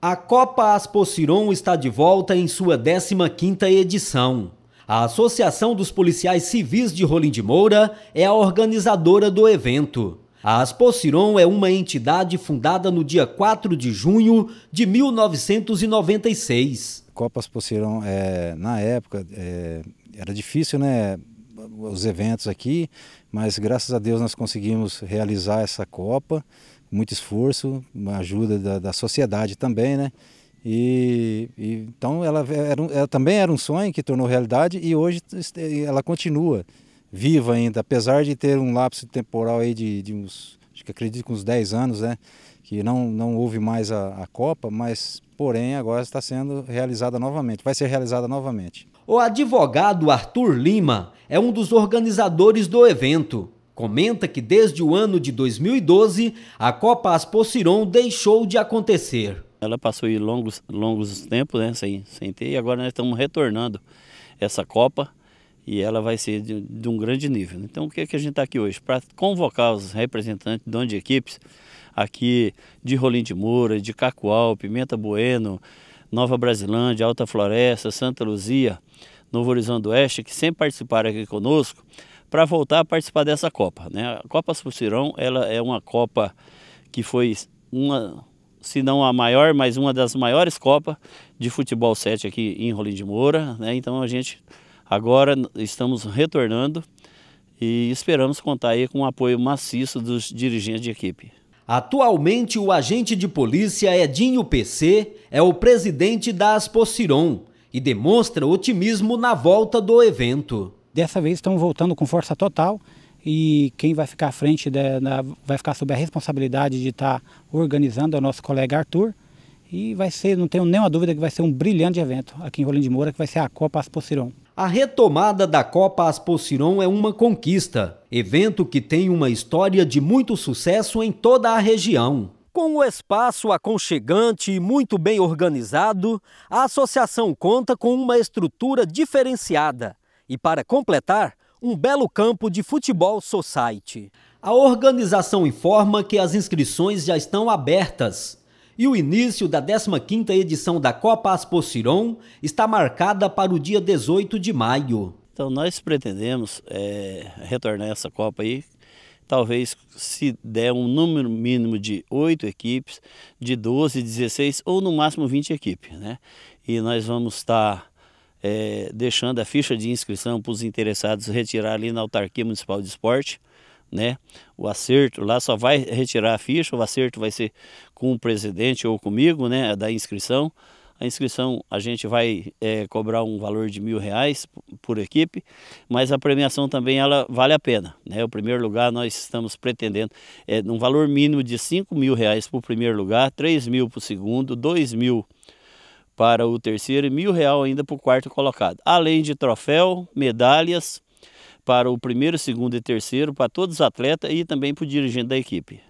A Copa Aspociron está de volta em sua 15ª edição. A Associação dos Policiais Civis de Rolim de Moura é a organizadora do evento. A Aspociron é uma entidade fundada no dia 4 de junho de 1996. Copa Aspociron, é, na época, é, era difícil né, os eventos aqui, mas graças a Deus nós conseguimos realizar essa Copa, muito esforço, uma ajuda da, da sociedade também, né? E, e então ela, era, ela também era um sonho que tornou realidade e hoje ela continua viva ainda, apesar de ter um lapso temporal aí de, de uns acho que acredito que uns 10 anos, né? Que não, não houve mais a, a Copa, mas porém agora está sendo realizada novamente, vai ser realizada novamente. O advogado Arthur Lima é um dos organizadores do evento. Comenta que desde o ano de 2012 a Copa Aspociron deixou de acontecer. Ela passou longos, longos tempos né, sem, sem ter e agora nós estamos retornando essa Copa e ela vai ser de, de um grande nível. Então, o que, é que a gente está aqui hoje? Para convocar os representantes, donos de equipes, aqui de Rolim de Moura, de Cacoal, Pimenta Bueno, Nova Brasilândia, Alta Floresta, Santa Luzia, Novo Horizonte do Oeste, que sempre participaram aqui conosco, para voltar a participar dessa Copa. Né? A Copa Sucirão ela é uma Copa que foi uma, se não a maior, mas uma das maiores Copas de futebol 7 aqui em Rolim de Moura. Né? Então a gente Agora estamos retornando e esperamos contar aí com o apoio maciço dos dirigentes de equipe. Atualmente, o agente de polícia Edinho PC é o presidente da Aspociron e demonstra otimismo na volta do evento. Dessa vez estão voltando com força total e quem vai ficar à frente vai ficar sob a responsabilidade de estar organizando é o nosso colega Arthur e vai ser, não tenho nenhuma dúvida que vai ser um brilhante evento aqui em Rolim de Moura, que vai ser a Copa Aspociron. A retomada da Copa Aspociron é uma conquista, evento que tem uma história de muito sucesso em toda a região. Com o espaço aconchegante e muito bem organizado, a associação conta com uma estrutura diferenciada e, para completar, um belo campo de futebol society. A organização informa que as inscrições já estão abertas e o início da 15ª edição da Copa Aspociron está marcada para o dia 18 de maio. Então nós pretendemos é, retornar essa Copa aí, talvez se der um número mínimo de 8 equipes, de 12, 16 ou no máximo 20 equipes. Né? E nós vamos estar é, deixando a ficha de inscrição para os interessados retirar ali na Autarquia Municipal de Esporte né? O acerto lá só vai retirar a ficha, o acerto vai ser com o presidente ou comigo, né? É da inscrição. A inscrição a gente vai é, cobrar um valor de mil reais por equipe, mas a premiação também ela vale a pena. Né? O primeiro lugar nós estamos pretendendo é, um valor mínimo de cinco mil reais para o primeiro lugar, três mil para o segundo, dois mil para o terceiro e mil real ainda para o quarto colocado. Além de troféu, medalhas para o primeiro, segundo e terceiro, para todos os atletas e também para o dirigente da equipe.